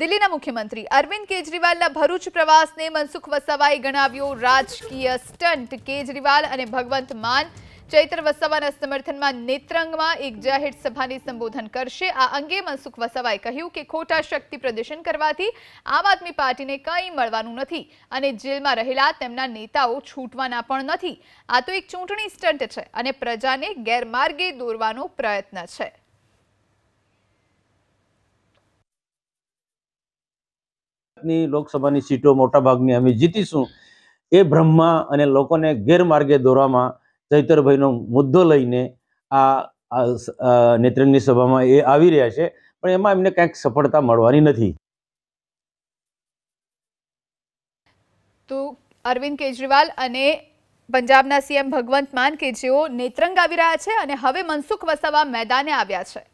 દિલ્હીના મુખ્યમંત્રી અરવિંદ કેજરીવાલના ભરૂચ પ્રવાસને મનસુખ વસાવાએ ગણાવ્યો રાજકીય સ્ટન્ટ કેજરીવાલ અને ભગવંત માન ચૈત્ર વસાવાના સમર્થનમાં નેત્રંગમાં એક જાહેર સભાને સંબોધન કરશે આ અંગે મનસુખ વસાવાએ કહ્યું કે ખોટા શક્તિ પ્રદર્શન કરવાથી આમ આદમી પાર્ટીને કંઈ મળવાનું નથી અને જેલમાં રહેલા તેમના નેતાઓ છૂટવાના પણ નથી આ તો એક ચૂંટણી સ્ટન્ટ છે અને પ્રજાને ગેરમાર્ગે દોરવાનો પ્રયત્ન છે ની લોકસભાની સીટો મોટાભાગની અમે જીતીશું એ બ્રહ્મા અને લોકોને ગેરમાર્ગે દોરવામાં ચૈતરભાઈનો મુદ્દો લઈને આ નેત્રંગની સભામાં એ આવી રહ્યા છે પણ એમાં એમને કંઈક સફળતા મળવાની નથી તો અરવિંદ કેજરીવાલ અને પંજાબના સીએમ ભગવંત માન કે જેઓ નેત્રંગ આવી રહ્યા છે અને હવે મનસુખ વસાવા મેદાને આવ્યા છે